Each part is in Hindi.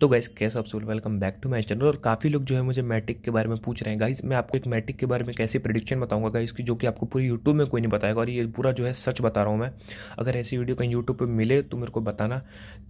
तो गाइस कैसे आप सब welcome back to my channel और काफ़ी लोग जो है मुझे मैट्रिक के बारे में पूछ रहे हैं गाइस मैं आपको एक मैट्रिक के बारे में कैसे प्रडिक्शन बताऊंगा गाइस की जो कि आपको पूरी यूट्यूब में कोई नहीं बताएगा और ये पूरा जो है सच बता रहा हूँ मैं अगर ऐसी वीडियो कहीं यूट्यूब पर मिले तो मेरे को बताना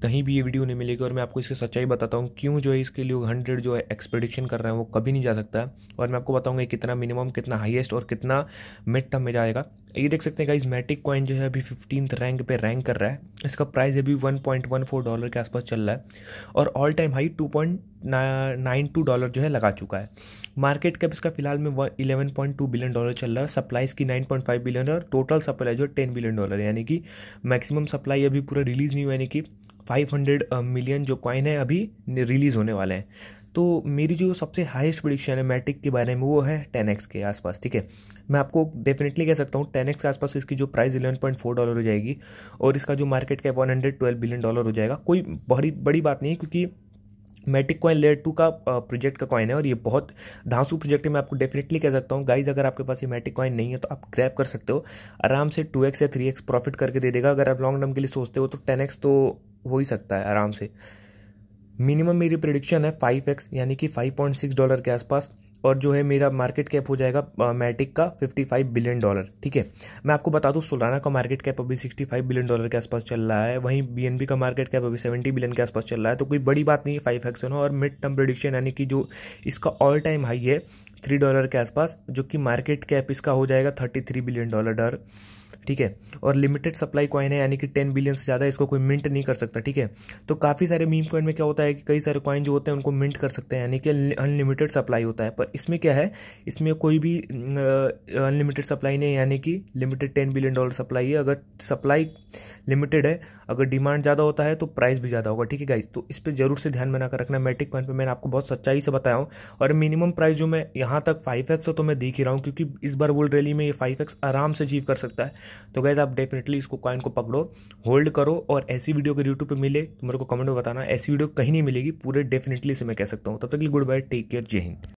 कहीं भी ये वीडियो नहीं मिलेगी और मैं आपको इसकी सच्चाई बताता हूँ क्यों जो है इसके लिए हंड्रेड जो है एक्सप्रिडिक्शन कर रहे हैं वो कभी नहीं जा सकता और मैं आपको बताऊँगा कितना मिनिमम कितना हाइएस्ट और कितना मिड टर्म में जाएगा ये देख सकते हैं गाइज मैटिक कॉइन जो है अभी फिफ्टींथ रैंक पे रैंक कर रहा है इसका प्राइस अभी one point one four dollar के आसपास चल रहा है और all time high two point nine two dollar जो है लगा चुका है मार्केट कैप इसका फिलहाल में eleven point two billion dollar चल रहा है सप्लाइज की नाइन पॉइंट फाइव बिलियन और टोटल सप्लाई जो है टेन बिलियन डॉलर यानी कि मैक्सिमम सप्लाई अभी पूरा रिलीज़ नहीं हुआ यानी कि 500 मिलियन uh, जो कॉइन है अभी रिलीज़ होने वाले हैं तो मेरी जो सबसे हाईएस्ट प्रोडिक्शन है मैट्रिक के बारे में वो है टेन एक्स के आसपास ठीक है मैं आपको डेफिनेटली कह सकता हूँ टेन एक्स के आसपास इसकी जो price eleven point four dollar हो जाएगी और इसका जो market cap one hundred twelve billion dollar हो जाएगा कोई बड़ी बड़ी बात नहीं है क्योंकि मैटिक कॉइन लेयर टू का प्रोजेक्ट का कॉइन है और ये बहुत धांसू प्रोजेक्ट है मैं आपको डेफिनेटली कह सकता हूँ गाइज अगर आपके पास ये मैट्रिक कॉइन नहीं है तो आप ग्रैप कर सकते हो आराम से टू एक्स या थ्री एक्स प्रॉफिट करके दे देगा अगर आप लॉन्ग टर्म के लिए सोचते हो तो टेन एक्स तो हो ही सकता है आराम से मिनिमम मेरी प्रिडिक्शन है फाइव एक्स यानी कि फाइव पॉइंट सिक्स डॉलर के आसपास और जो है मेरा मार्केट कैप हो जाएगा मैटिक का फिफ्टी फाइव बिलियन डॉलर ठीक है मैं आपको बता दूँ सोलाना का मार्केट कैप अभी सिक्सटी फाइव बिलियन डॉलर के आसपास चल रहा है वहीं बीएनबी का मार्केट कैप अभी सेवेंटी बिलियन के आसपास चल रहा है तो कोई बड़ी बात नहीं है फाइव एक्स और मिड टर्म प्रोडिक्शन यानी कि जो इसका ऑल टाइम हाई है थ्री डॉलर के आसपास जो कि मार्केट कैप इसका हो जाएगा thirty three billion dollar dollar ठीक है और लिमिटेड सप्लाई कॉइन है यानी कि टेन बिलियन से ज़्यादा इसको कोई मिंट नहीं कर सकता ठीक है तो काफ़ी सारे मीम कॉइन में क्या होता है कि कई सारे कॉइन जो होते हैं उनको मिंट कर सकते हैं यानी कि अनलिमिटेड सप्लाई होता है पर इसमें क्या है इसमें कोई भी अनलिमिटेड सप्लाई नहीं है यानी कि limited ten billion dollar supply है अगर सप्लाई लिमिटेड है अगर डिमांड ज़्यादा होता है तो प्राइस भी ज़्यादा होगा ठीक है गाइज तो इस पर जरूर से ध्यान बनाकर रखना मेट्रिक कॉइन पर मैंने आपको बहुत सच्चाई से बताया हूँ और मिनिमम प्राइस जो मैं यहाँ जहाँ तक फाइव एक्स हो तो मैं देख ही रहा हूँ क्योंकि इस बार वोल्ड रैली में ये फाइव एक्स आराम से अचीव कर सकता है तो गैस आप डेफिनेटली इसको कॉइन को पकड़ो होल्ड करो और ऐसी वीडियो अगर यूट्यूब पर मिले तो मेरे को कमेंट में बताना ऐसी वीडियो कहीं नहीं मिलेगी पूरे डेफिनेटली से मैं कह सकता हूँ तब तक गुड बाय टेक केयर जय हिंद